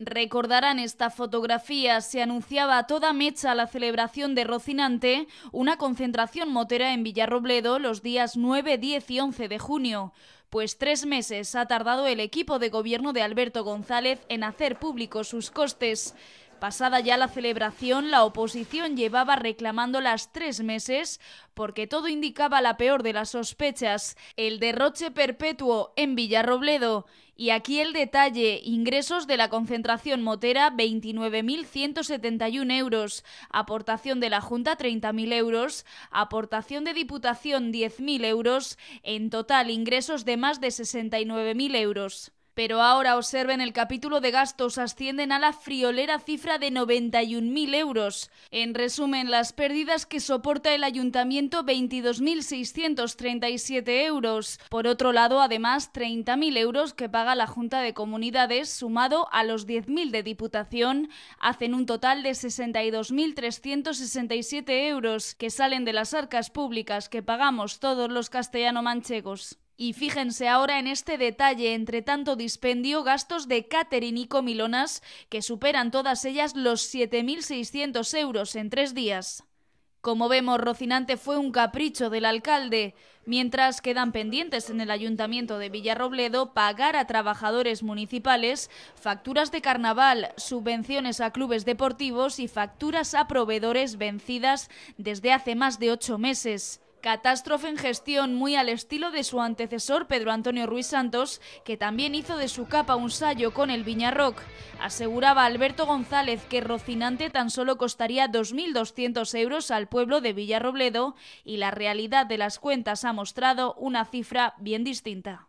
Recordarán esta fotografía, se anunciaba a toda mecha la celebración de Rocinante, una concentración motera en Villarrobledo los días 9, 10 y 11 de junio. Pues tres meses ha tardado el equipo de gobierno de Alberto González en hacer públicos sus costes. Pasada ya la celebración, la oposición llevaba reclamando las tres meses porque todo indicaba la peor de las sospechas, el derroche perpetuo en Villarrobledo. Y aquí el detalle, ingresos de la concentración motera 29.171 euros, aportación de la Junta 30.000 euros, aportación de Diputación 10.000 euros, en total ingresos de más de 69.000 euros. Pero ahora observen el capítulo de gastos ascienden a la friolera cifra de 91.000 euros. En resumen, las pérdidas que soporta el ayuntamiento 22.637 euros. Por otro lado, además, 30.000 euros que paga la Junta de Comunidades sumado a los 10.000 de Diputación hacen un total de 62.367 euros que salen de las arcas públicas que pagamos todos los castellano-manchegos. Y fíjense ahora en este detalle, entre tanto dispendio, gastos de catering y comilonas que superan todas ellas los 7.600 euros en tres días. Como vemos, Rocinante fue un capricho del alcalde, mientras quedan pendientes en el ayuntamiento de Villarrobledo pagar a trabajadores municipales facturas de carnaval, subvenciones a clubes deportivos y facturas a proveedores vencidas desde hace más de ocho meses. Catástrofe en gestión muy al estilo de su antecesor Pedro Antonio Ruiz Santos, que también hizo de su capa un sayo con el Viñarroc. Aseguraba Alberto González que Rocinante tan solo costaría 2.200 euros al pueblo de Villarrobledo y la realidad de las cuentas ha mostrado una cifra bien distinta.